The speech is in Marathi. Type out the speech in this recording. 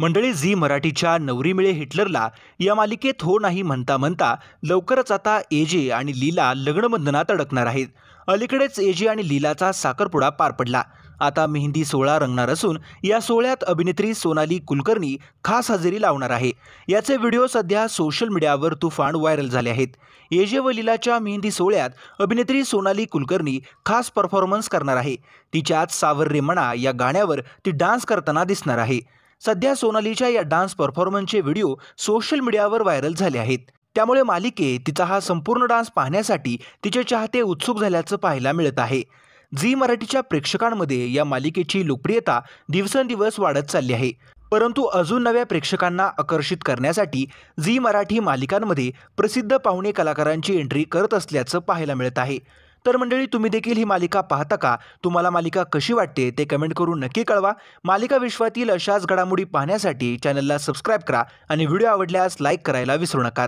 मंडळी झी मराठीच्या नवरी मिळे हिटलरला या मालिकेत हो नाही म्हणता म्हणता लवकरच आता एजे आणि लीला लग्नबंधनात अडकणार आहेत अलीकडेच एजे आणि लीलाचा साखरपुडा पार पडला आता मेहंदी सोहळा रंगणार असून या सोहळ्यात अभिनेत्री सोनाली कुलकर्णी खास हजेरी लावणार आहे याचे व्हिडिओ सध्या सोशल मीडियावर तुफान व्हायरल झाले आहेत एजे व लीलाच्या मेहंदी सोहळ्यात अभिनेत्री सोनाली कुलकर्णी खास परफॉर्मन्स करणार आहे तिच्यात रे मना या गाण्यावर ती डान्स करताना दिसणार आहे सध्या सोनालीच्या या डान्स परफॉर्मन्सचे व्हिडिओ सोशल मीडियावर व्हायरल झाले आहेत त्यामुळे मालिके तिचा हा संपूर्ण डान्स पाहण्यासाठी तिचे चाहते उत्सुक झाल्याचं पाहायला मिळत आहे झी मराठीच्या प्रेक्षकांमध्ये या मालिकेची लोकप्रियता दिवसेंदिवस वाढत चालली आहे परंतु अजून नव्या प्रेक्षकांना आकर्षित करण्यासाठी झी मराठी मालिकांमध्ये प्रसिद्ध पाहुणे कलाकारांची एंट्री करत असल्याचं पाहायला मिळत आहे तर मंडळी तुम्ही देखील ही मालिका पाहता का तुम्हाला मालिका कशी वाटते ते कमेंट करून नक्की कळवा मालिका विश्वातील अशाच घडामोडी पाहण्यासाठी चॅनलला सबस्क्राईब करा आणि व्हिडिओ आवडल्यास लाईक करायला विसरू नका